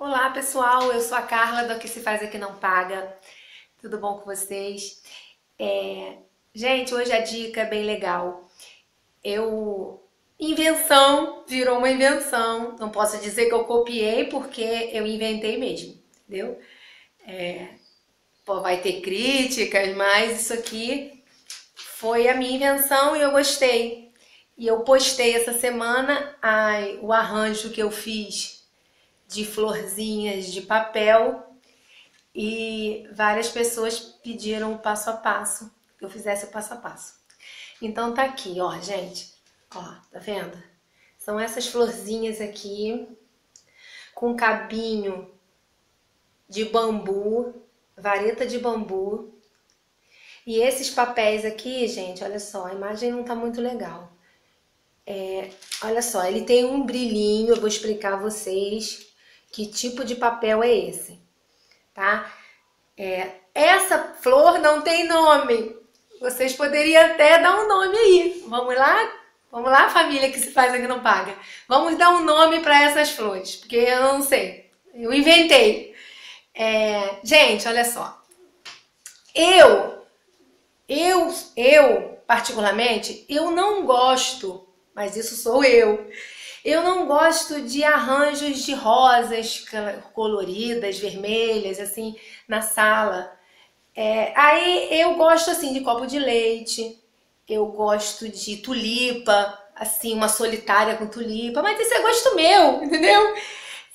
Olá pessoal, eu sou a Carla do Que Se Faz Aqui é Não Paga. Tudo bom com vocês? É... Gente, hoje a dica é bem legal. Eu. Invenção virou uma invenção. Não posso dizer que eu copiei porque eu inventei mesmo, entendeu? É... Pô, vai ter críticas, mas isso aqui foi a minha invenção e eu gostei. E eu postei essa semana ai, o arranjo que eu fiz de florzinhas de papel e várias pessoas pediram o passo a passo, que eu fizesse o passo a passo. Então tá aqui, ó, gente. Ó, tá vendo? São essas florzinhas aqui com cabinho de bambu, vareta de bambu. E esses papéis aqui, gente, olha só, a imagem não tá muito legal. É, olha só, ele tem um brilhinho, eu vou explicar a vocês que tipo de papel é esse? Tá? É, essa flor não tem nome. Vocês poderiam até dar um nome aí. Vamos lá? Vamos lá, família que se faz aqui não paga. Vamos dar um nome para essas flores, porque eu não sei. Eu inventei. É, gente, olha só. Eu, eu, eu, particularmente, eu não gosto, mas isso sou eu. Eu não gosto de arranjos de rosas coloridas, vermelhas, assim, na sala. É, aí eu gosto, assim, de copo de leite, eu gosto de tulipa, assim, uma solitária com tulipa, mas isso é gosto meu, entendeu?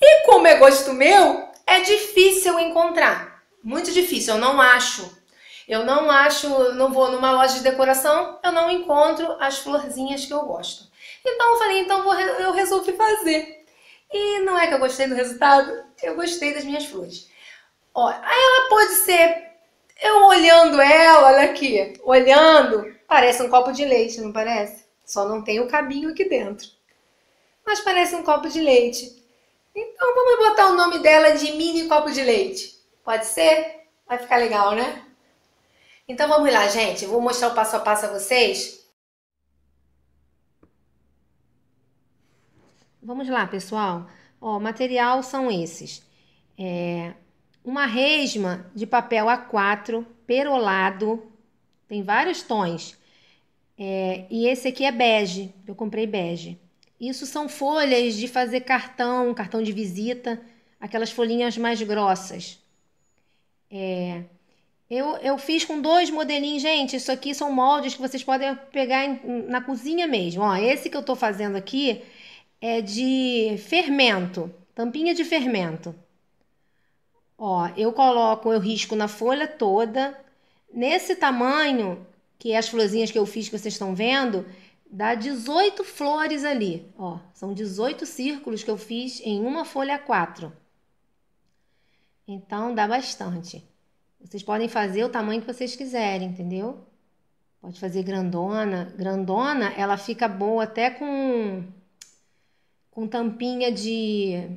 E como é gosto meu, é difícil encontrar. Muito difícil, eu não acho. Eu não acho, não vou numa loja de decoração, eu não encontro as florzinhas que eu gosto. Então eu falei, então eu resolvi fazer. E não é que eu gostei do resultado, eu gostei das minhas flores. Ó, aí ela pode ser, eu olhando ela, olha aqui, olhando, parece um copo de leite, não parece? Só não tem o cabinho aqui dentro. Mas parece um copo de leite. Então vamos botar o nome dela de mini copo de leite. Pode ser? Vai ficar legal, né? Então vamos lá, gente. Eu vou mostrar o passo a passo a vocês Vamos lá, pessoal. O material são esses. É, uma resma de papel A4 perolado, tem vários tons. É, e esse aqui é bege, eu comprei bege. Isso são folhas de fazer cartão, cartão de visita, aquelas folhinhas mais grossas. É, eu, eu fiz com dois modelinhos, gente. Isso aqui são moldes que vocês podem pegar em, na cozinha mesmo. Ó, esse que eu tô fazendo aqui é de fermento, tampinha de fermento. Ó, eu coloco, eu risco na folha toda. Nesse tamanho, que é as florzinhas que eu fiz que vocês estão vendo, dá 18 flores ali, ó. São 18 círculos que eu fiz em uma folha 4. Então dá bastante. Vocês podem fazer o tamanho que vocês quiserem, entendeu? Pode fazer grandona. Grandona, ela fica boa até com com tampinha de,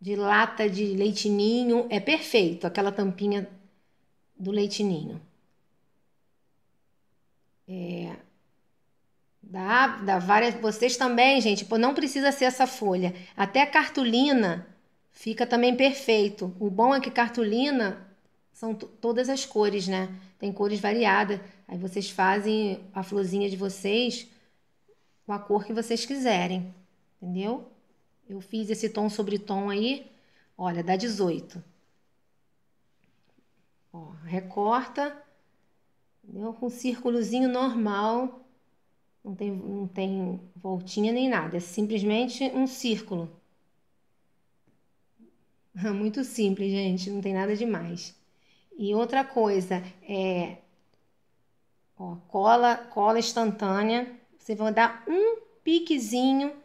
de lata de leitinho, é perfeito aquela tampinha do leitinho. É, dá, dá várias. Vocês também, gente, não precisa ser essa folha. Até cartolina fica também perfeito. O bom é que cartolina são todas as cores, né? Tem cores variadas. Aí vocês fazem a florzinha de vocês com a cor que vocês quiserem entendeu? Eu fiz esse tom sobre tom aí, olha, dá 18. Ó, recorta, entendeu? Com um círculozinho normal, não tem, não tem voltinha nem nada, é simplesmente um círculo. Muito simples, gente, não tem nada demais. E outra coisa é ó, cola, cola instantânea. Você vai dar um piquezinho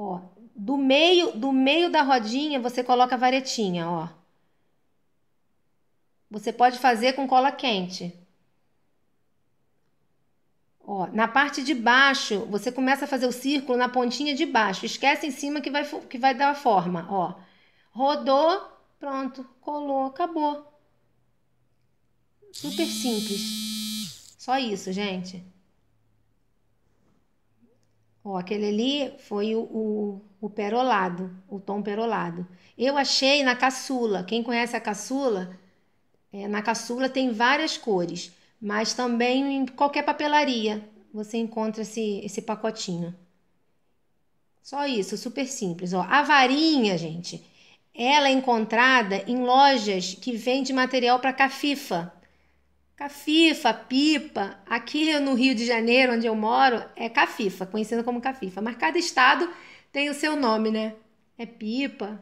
Ó, do meio, do meio da rodinha você coloca a varetinha, ó. Você pode fazer com cola quente. Ó, na parte de baixo, você começa a fazer o círculo na pontinha de baixo. Esquece em cima que vai, que vai dar a forma, ó. Rodou, pronto, colou, acabou. Super simples. Só isso, gente. Ó, aquele ali foi o, o, o perolado, o tom perolado. Eu achei na caçula. Quem conhece a caçula, é, na caçula tem várias cores, mas também em qualquer papelaria você encontra esse, esse pacotinho. Só isso, super simples. Ó, a varinha, gente, ela é encontrada em lojas que vende material para cafifa. Cafifa, pipa. Aqui no Rio de Janeiro, onde eu moro, é cafifa, conhecida como cafifa. Mas cada estado tem o seu nome, né? É pipa.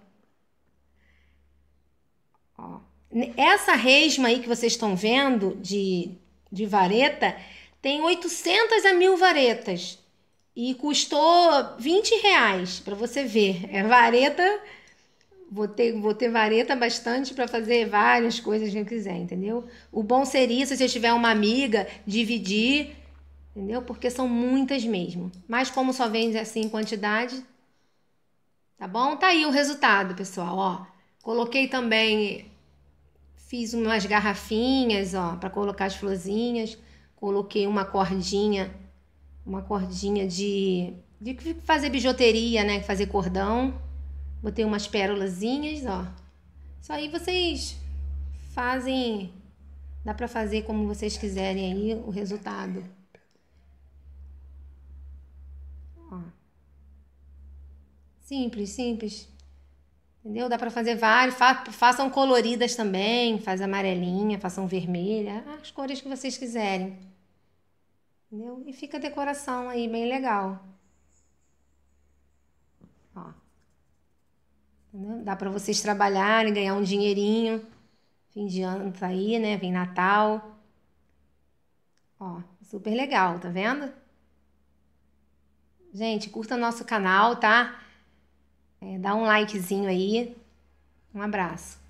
Ó. Essa resma aí que vocês estão vendo de, de vareta tem 800 a mil varetas e custou 20 reais para você ver. É vareta vou ter, vou ter vareta bastante para fazer várias coisas que eu quiser, entendeu? O bom seria se eu tiver uma amiga, dividir, entendeu? Porque são muitas mesmo. Mas como só vende assim em quantidade, tá bom? Tá aí o resultado, pessoal, ó. Coloquei também fiz umas garrafinhas, ó, para colocar as florzinhas, coloquei uma cordinha, uma cordinha de de fazer bijuteria, né, fazer cordão. Botei umas pérolazinhas, ó. Isso aí vocês fazem, dá pra fazer como vocês quiserem aí o resultado. Ó. Simples, simples. Entendeu? Dá para fazer vários. Fa façam coloridas também, faz amarelinha, façam vermelha, as cores que vocês quiserem. Entendeu? E fica a decoração aí bem legal. Ó. Né? Dá para vocês trabalharem, ganhar um dinheirinho. Fim de ano tá aí, né? Vem Natal. Ó, super legal, tá vendo? Gente, curta nosso canal, tá? É, dá um likezinho aí. Um abraço.